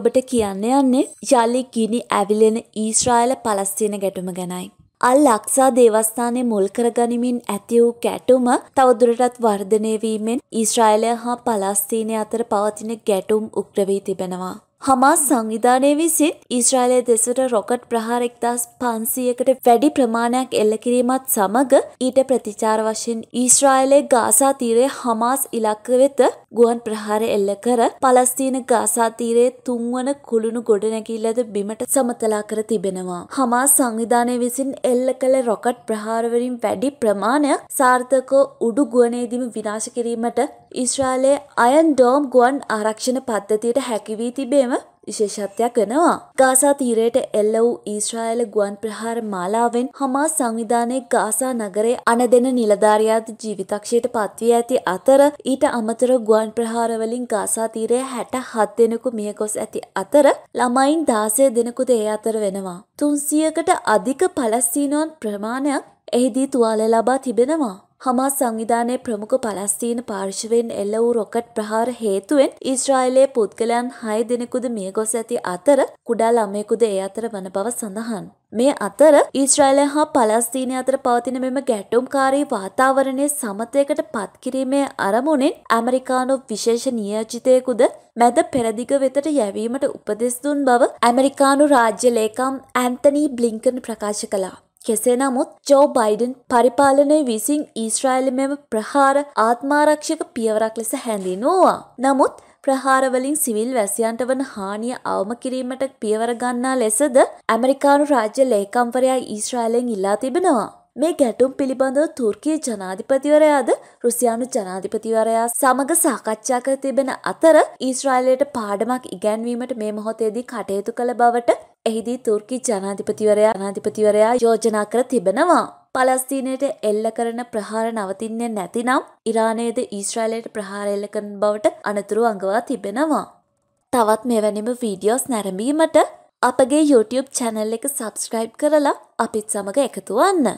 ඔබට කියන්න යන්නේ යළි ගිනි ඇවිලෙන ඊශ්‍රායල පලස්තින ගැටුම ගැනයි. අල් ලක්සා දේවස්ථානය මුල් කරගනිමින් ඇති වූ ගැටුම තවදුරටත් වර්ධනය වීමෙන් ඊශ්‍රායලය හා පලස්තීනය අතර පවතින ගැටුම් උක්්‍රවී තිබෙනවා. හමාස් සංවිධානය විසිත් ඊශ්‍රාලය දෙසට රොකට් ප්‍රහාර එක්දස් පන්සීයකට වැඩි ප්‍රමාණයක් එල්ල කිරීමත් සමඟ ඊට ප්‍රතිචාර වශයෙන් ඊශ්‍රායලේ ගාසා තීරේ හමාස් ඉලක්ක වෙත ගුවන් ප්‍රහාර එල්ල කර පලස්තීන ගාසා තීරේ තුන්වන කුළුණු ගොඩනැකිල්ලද බිමට සමතලා කර තිබෙනවා. හමාස් සංවිධානය විසින් එල්ල කළ රොකට් ප්‍රහාරවලින් වැඩි ප්‍රමාණයක් සාර්ථකෝ උඩු ගුවනේදීම විනාශ කිරීමට ඉස්්‍රාලයේ අයන් ඩෝම් ගුවන් ආරක්ෂණ පද්ධතියට හැකිවී තිබේම වගේම විශේෂත්වයක් වෙනවා. ගාසා තීරයට එල්ල වූ ඊශ්‍රායල ගුවන් ප්‍රහාර මාලාවෙන් හමා සංවිධානයේ ගාසා නගරේ අනදෙන නිලධාරියාද ජීවිතක්ෂයට පත්වී ඇති අතර ඊට අමතර ගුවන් ප්‍රහාරවලින් ගාසා තීරය හැට හත් දෙනෙකු මියකොස් ඇති අතර ළමයින් දාසය දෙනෙකුද ඒ අතර වෙනවා. තුන්සියකට අධික පලස්තීනොන් ප්‍රමාණයක් එහිදී තුවාල ලබා තිබෙනවා. හමා සංවිධානයේ ප්‍රමුඛ පලස්තීන පාර්ශවෙන් එල්ල වූ රොකට් ප්‍රහාර හේතුවෙන් ඊශ්‍රායිලයේ පුද්ගලයන් හය දෙනෙකුද මියගොස් ඇති අතර කුඩා ළමයෙකුද ඒ අතර වන බව සඳහන්. මේ අතර ඊශ්‍රායිලය හා පලස්තීනය අතර පවතින මෙම ගැටුම්කාරී වාතාවරණය සමතයකට පත්කිරීමේ අරමුණෙන් ඇමරිකානු විශේෂ නියෝජිතයකුද මැද පෙරදිග වෙතට යැවීමට උපදෙස් දුන් බව ඇමරිකානු රාජ්‍ය ලේකම් ඇන්තනී බ්ලිංකන් ප්‍රකාශ කලා. කෙසේ නමුත් ජෝ බයිඩන් පරිපාලනය විසින් ඊස්්‍රායිලි මෙම ප්‍රහාර ආත්මාරක්ෂක පියවරක් ලෙස හැඳිනෝවා. නමුත් ප්‍රහාරවලින් සිවිල් වැසියන්ට වන හානිය අවම කිරීමට පියවරගන්නා ලෙසද ඇමරිකානු රාජ්‍ය ලේකම්පරයා ඊස්්‍රායිලෙන් ඉල්ලා තිබෙනවා. මේ ගැටුම් පිළිබඳව තුර්කයේ ජනාධිපතිවරයාද රුසියානු ජනාධිපතිවරයා සමඟ සාකච්ඡා කර තිබෙන අතර ඊස්්‍රායිලයට පාඩමක් ඉගැන්වීමට මේ මොහොතේදී කටයුතු කළ බවට එහිදී තුර්කි ජනාධිපතිවරයා අනාධිපතිවරයා යෝජනා කර තිබෙනවා. පලස්තිීනයට එල්ල කරන ප්‍රහාර නවතින්නේ නැතිනම් ඉරානයේද ඊස්ට්‍රයිලයට ප්‍රහාර එල්ල කරන බවට අනතුරු අඟවා තිබෙනවා. තවත් මෙවැනිම වීඩියෝස් නැරඹීමට අපගේ YouTube චැනල් එක සබස්ක්‍රයිබ් කරලා අපිත් සමඟ එකතුවන්න.